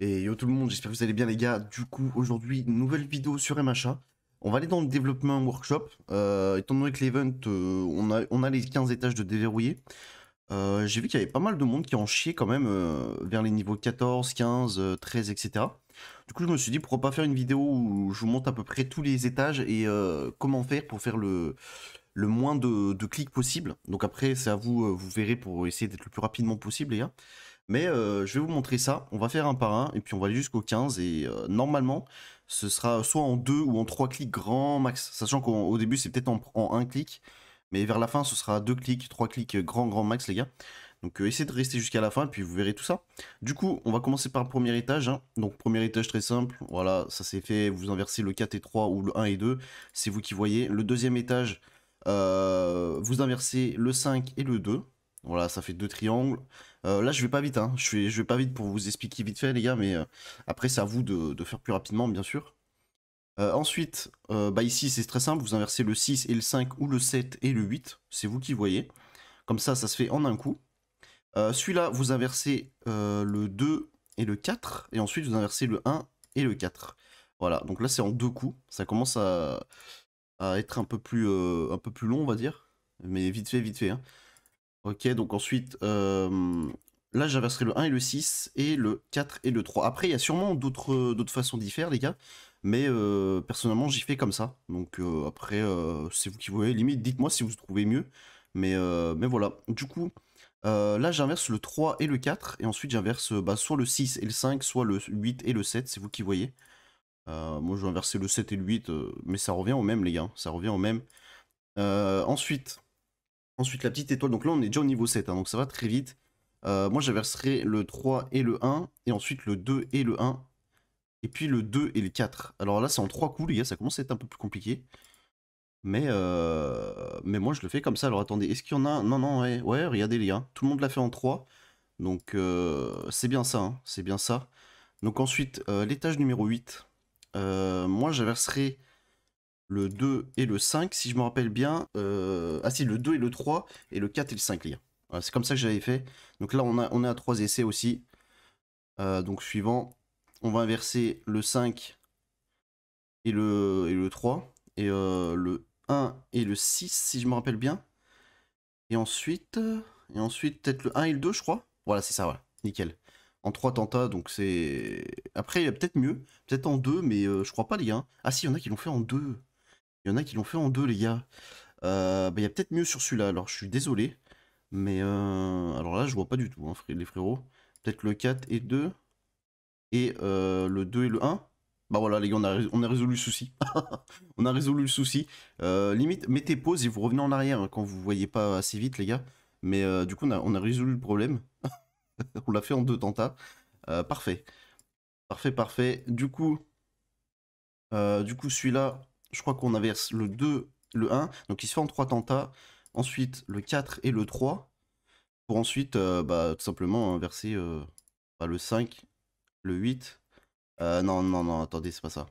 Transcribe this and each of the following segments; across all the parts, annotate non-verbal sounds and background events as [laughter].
Et yo tout le monde, j'espère que vous allez bien les gars. Du coup, aujourd'hui, nouvelle vidéo sur MHA. On va aller dans le développement workshop. Euh, étant donné que l'event, euh, on, a, on, a, les 15 étages de déverrouiller. Euh, j'ai vu qu'il y avait pas mal de monde qui en chiait quand même vers les niveaux 14, 15, 13, etc. Du coup, je me suis dit pourquoi pas faire une vidéo où je vous montre à peu près tous les étages et comment faire pour faire le, le moins de, de clics possible. Donc après, c'est à vous, vous verrez pour essayer d'être le plus rapidement possible, les gars. Mais euh, je vais vous montrer ça. On va faire un par un et puis on va aller jusqu'au 15. Et euh, normalement, ce sera soit en 2 ou en 3 clics grand max. Sachant qu'au début, c'est peut-être en, 1 clic. Mais vers la fin, ce sera 2 clics, 3 clics euh, grand, grand max, les gars. Donc essayez de rester jusqu'à la fin et puis vous verrez tout ça. Du coup, on va commencer par le premier étage. Hein. Donc premier étage très simple. Voilà, ça c'est fait. Vous inversez le 4 et 3 ou le 1 et 2. C'est vous qui voyez. Le deuxième étage, vous inversez le 5 et le 2. Voilà, ça fait deux triangles. Euh, là, je vais pas vite, hein. je, vais, je vais pas vite pour vous expliquer vite fait, les gars, mais euh, après, c'est à vous de, faire plus rapidement, bien sûr. Euh, ensuite, bah ici, c'est très simple, vous inversez le 6 et le 5, ou le 7 et le 8, c'est vous qui voyez. Comme ça, ça se fait en un coup. Celui-là, vous inversez le 2 et le 4, et ensuite, vous inversez le 1 et le 4. Voilà, donc là, c'est en deux coups, ça commence à, être un peu, plus, un peu plus long, on va dire, mais vite fait, vite fait. Hein. Ok, donc ensuite, euh, là j'inverserai le 1 et le 6, et le 4 et le 3. Après, il y a sûrement euh, d'autres façons d'y faire, les gars, mais euh, personnellement j'y fais comme ça. Donc après, c'est vous qui voyez, limite, dites-moi si vous trouvez mieux. Mais, mais voilà, du coup, là j'inverse le 3 et le 4, et ensuite j'inverse bah, soit le 6 et le 5, soit le 8 et le 7, c'est vous qui voyez. moi je vais inverser le 7 et le 8, mais ça revient au même, les gars, ça revient au même. ensuite... Ensuite, la petite étoile. Donc là, on est déjà au niveau 7, hein, donc ça va très vite. Euh, moi, j'inverserai le 3 et le 1, et ensuite le 2 et le 1, et puis le 2 et le 4. Alors là, c'est en 3 coups, les gars, ça commence à être un peu plus compliqué. Mais, euh... mais moi, je le fais comme ça. Alors attendez, est-ce qu'il y en a Non, non, ouais, ouais, regardez, les gars. Tout le monde l'a fait en 3. Donc, euh, c'est bien ça, hein, c'est bien ça. Donc ensuite, euh, l'étage numéro 8. moi, j'inverserai le 2 et le 5, si je me rappelle bien. Euh, ah si, le 2 et le 3, et le 4 et le 5 lire. Voilà, c'est comme ça que j'avais fait. Donc là, on, a, on est à 3 essais aussi. Euh, donc suivant, on va inverser le 5 et le, et le 3, et euh, le 1 et le 6, si je me rappelle bien. Et ensuite, et ensuite peut-être le 1 et le 2, je crois. Voilà, c'est ça, voilà. Nickel. En 3 tentats, donc c'est... Après, il y a peut-être mieux. Peut-être en 2, mais euh, je crois pas, les gars. Ah si, il y en a qui l'ont fait en 2. Il y en a qui l'ont fait en deux, les gars. Euh, bah, il y a peut-être mieux sur celui-là, alors je suis désolé. Mais euh, alors là, je vois pas du tout, hein, les frérots. Peut-être le 4 et 2. Euh, et le 2 et le 1. Bah voilà, les gars, on a, résolu le souci. on a résolu le souci. [laughs] limite, mettez pause et vous revenez en arrière hein, quand vous voyez pas assez vite, les gars. Mais du coup, on a, résolu le problème. [laughs] on l'a fait en deux tentats. parfait. Parfait, parfait. Du coup, du coup celui-là, je crois qu'on inverse le 2, le 1, donc il se fait en 3 tentats, ensuite le 4 et le 3, pour ensuite euh, bah, tout simplement inverser euh, bah, le 5, le 8. Euh, non, non, non, attendez, c'est pas ça.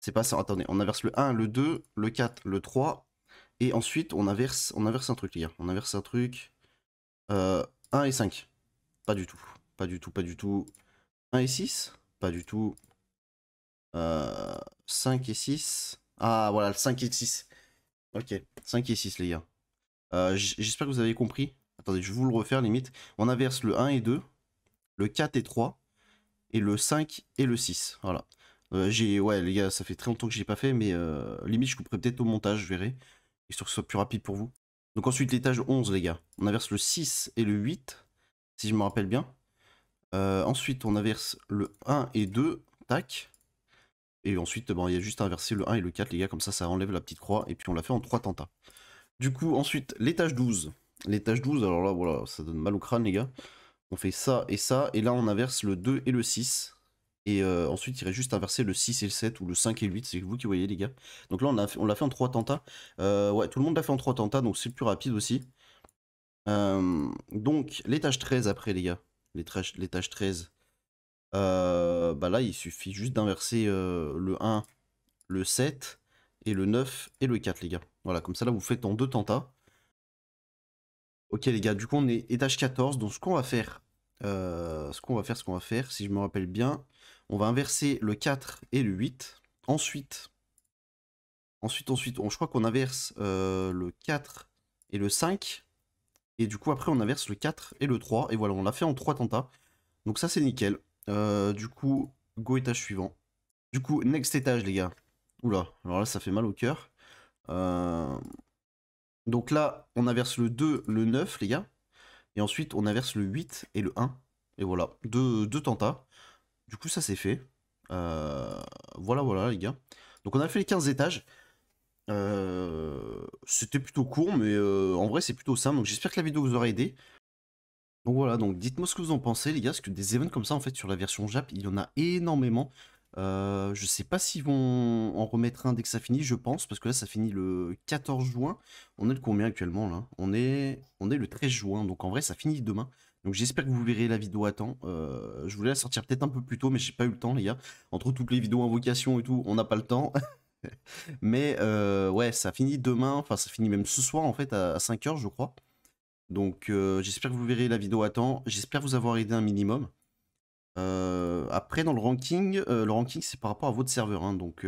C'est pas ça, attendez, on inverse le 1, le 2, le 4, le 3, et ensuite on inverse, on inverse un truc, les gars. On inverse un truc. 1 euh, et 5. Pas du tout, pas du tout, pas du tout. 1 et 6 Pas du tout. Euh, 5 et 6. Ah, voilà, le 5 et 6. Ok, 5 et 6, les gars. Euh, j'espère que vous avez compris. Attendez, je vais vous le refaire, limite. On inverse le 1 et 2, le 4 et 3, et le 5 et le 6. Voilà. Euh, j'ai ouais les gars ça fait très longtemps que je n'ai pas fait mais euh, limite je couperai peut-être au montage je verrai histoire que ce soit plus rapide pour vous donc ensuite l'étage 11 les gars on inverse le 6 et le 8 si je me rappelle bien ensuite on inverse le 1 et 2 tac et ensuite, ben, il y a juste à inverser le 1 et le 4, les gars, comme ça, ça enlève la petite croix. Et puis on l'a fait en 3 tentats. Du coup, ensuite, l'étage 12. L'étage 12, alors là, voilà, ça donne mal au crâne, les gars. On fait ça et ça, et là, on inverse le 2 et le 6. Et euh, ensuite, il reste juste inverser le 6 et le 7 ou le 5 et le 8, c'est vous qui voyez, les gars. Donc là, on l'a fait, en 3 tentats. Euh, ouais, tout le monde l'a fait en 3 tentats, donc c'est le plus rapide aussi. Euh, donc, l'étage 13 après, les gars. L'étage 13. Euh, bah là il suffit juste d'inverser euh, le 1, le 7 et le 9 et le 4 les gars. Voilà, comme ça là vous faites en deux tentats. Ok les gars, du coup on est étage 14, donc ce qu'on va faire, euh, ce qu'on va faire, ce qu'on va faire, si je me rappelle bien, on va inverser le 4 et le 8. Ensuite, ensuite, ensuite, on, je crois qu'on inverse le 4 et le 5. Et du coup après on inverse le 4 et le 3. Et voilà, on l'a fait en trois tentats. Donc ça c'est nickel. Euh, du coup, go étage suivant. Du coup, next étage, les gars. Oula, alors là, ça fait mal au cœur. Euh, donc là, on inverse le 2, le 9, les gars. Et ensuite, on inverse le 8 et le 1. Et voilà, deux, deux tentats. Du coup, ça c'est fait. Euh, voilà, voilà, les gars. Donc on a fait les 15 étages. c'était plutôt court, mais en vrai, c'est plutôt simple. Donc, j'espère que la vidéo vous aura aidé. Donc voilà, donc dites-moi ce que vous en pensez, les gars, parce que des events comme ça, en fait, sur la version Jap, il y en a énormément. Euh, je sais pas s'ils vont en remettre un dès que ça finit, je pense, parce que là ça finit le 14 juin. On est le combien actuellement là on est, on est le 13 juin, donc en vrai ça finit demain. Donc j'espère que vous verrez la vidéo à temps. Euh, je voulais la sortir peut-être un peu plus tôt, mais j'ai pas eu le temps les gars. Entre toutes les vidéos invocations et tout, on n'a pas le temps. [laughs] mais euh, ouais, ça finit demain, enfin ça finit même ce soir en fait à, à 5h je crois. Donc euh, j'espère que vous verrez la vidéo à temps. J'espère vous avoir aidé un minimum. Euh, après, dans le ranking, euh, le ranking c'est par rapport à votre serveur. Hein. donc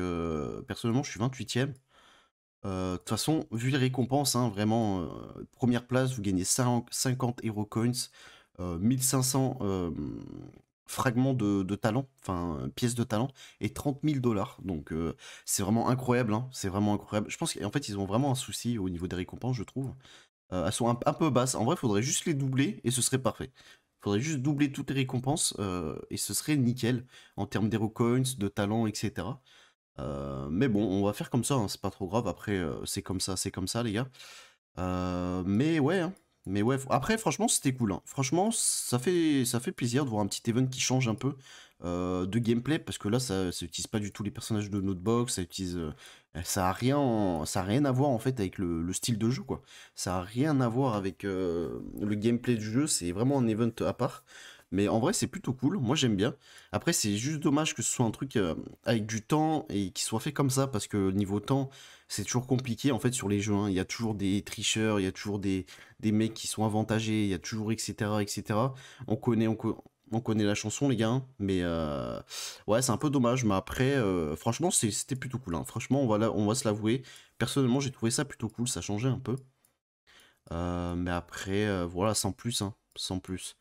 personnellement, je suis 28ème. De toute façon, vu les récompenses, hein, vraiment, première place, vous gagnez 50 Hero Coins, 1500 fragments de, talent, enfin pièces de talent, et 30 000 dollars. Donc c'est vraiment incroyable, hein. c'est vraiment incroyable. Je pense qu'en fait ils ont vraiment un souci au niveau des récompenses, je trouve. Euh, elles sont un, peu basses. En vrai, il faudrait juste les doubler et ce serait parfait. Il faudrait juste doubler toutes les récompenses euh, et ce serait nickel en termes d'hero coins, de talents, etc. Euh, mais bon, on va faire comme ça, hein. c'est pas trop grave. Après, c'est comme ça, c'est comme ça, les gars. mais ouais, hein. mais ouais. Après, franchement, c'était cool. Hein. Franchement, ça fait, ça fait plaisir de voir un petit event qui change un peu. Euh, de gameplay parce que là ça, ça utilise pas du tout les personnages de Notebox, ça utilise euh, euh, ça a rien ça a rien à voir en fait avec le, style de jeu quoi. Ça a rien à voir avec le gameplay du jeu, c'est vraiment un event à part. Mais en vrai, c'est plutôt cool. Moi, j'aime bien. Après, c'est juste dommage que ce soit un truc avec du temps et qui soit fait comme ça parce que niveau temps, c'est toujours compliqué en fait sur les jeux. Hein. Il y a toujours des tricheurs, il y a toujours des, mecs qui sont avantagés, il y a toujours etc etc. On connaît, on, on connaît la chanson, les gars. Hein, mais euh, ouais, c'est un peu dommage. Mais après, euh, franchement, c'était plutôt cool. Hein. Franchement, on va, on va se l'avouer. Personnellement, j'ai trouvé ça plutôt cool. Ça changeait un peu. Euh, mais après, voilà, sans plus. Hein, sans plus.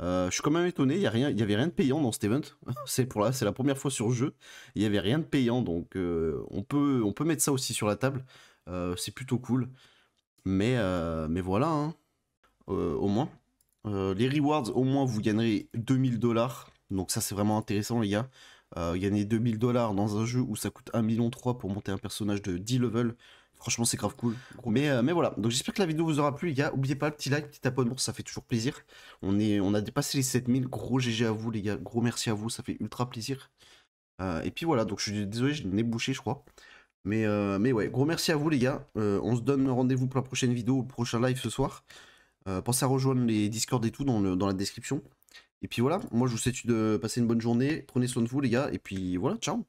je suis quand même étonné. Il n'y avait rien de payant dans cet event. [laughs] c'est pour c'est la première fois sur le jeu. Il n'y avait rien de payant. Donc, on, peut, on peut mettre ça aussi sur la table. c'est plutôt cool. Mais, mais voilà. au moins. Euh, les rewards, au moins, vous gagnerez 2000 dollars. Donc ça, c'est vraiment intéressant, les gars. Euh, gagner 2000 dollars dans un jeu où ça coûte 1.3 million pour monter un personnage de 10 levels. Franchement, c'est grave cool. Mais, euh, mais voilà. Donc, j'espère que la vidéo vous aura plu, les gars. N'oubliez pas le petit like, petit abonnement, ça fait toujours plaisir. On, est, on a dépassé les 7000. Gros GG à vous, les gars. Gros merci à vous, ça fait ultra plaisir. et puis voilà. Donc, je suis désolé, je l'ai bouché, je crois. Mais, mais ouais, gros merci à vous, les gars. on se donne rendez-vous pour la prochaine vidéo, le prochain live ce soir. Euh, pensez à rejoindre les Discord et tout dans, dans la description. Et puis voilà, moi je vous souhaite de passer une bonne journée. Prenez soin de vous les gars. Et puis voilà, ciao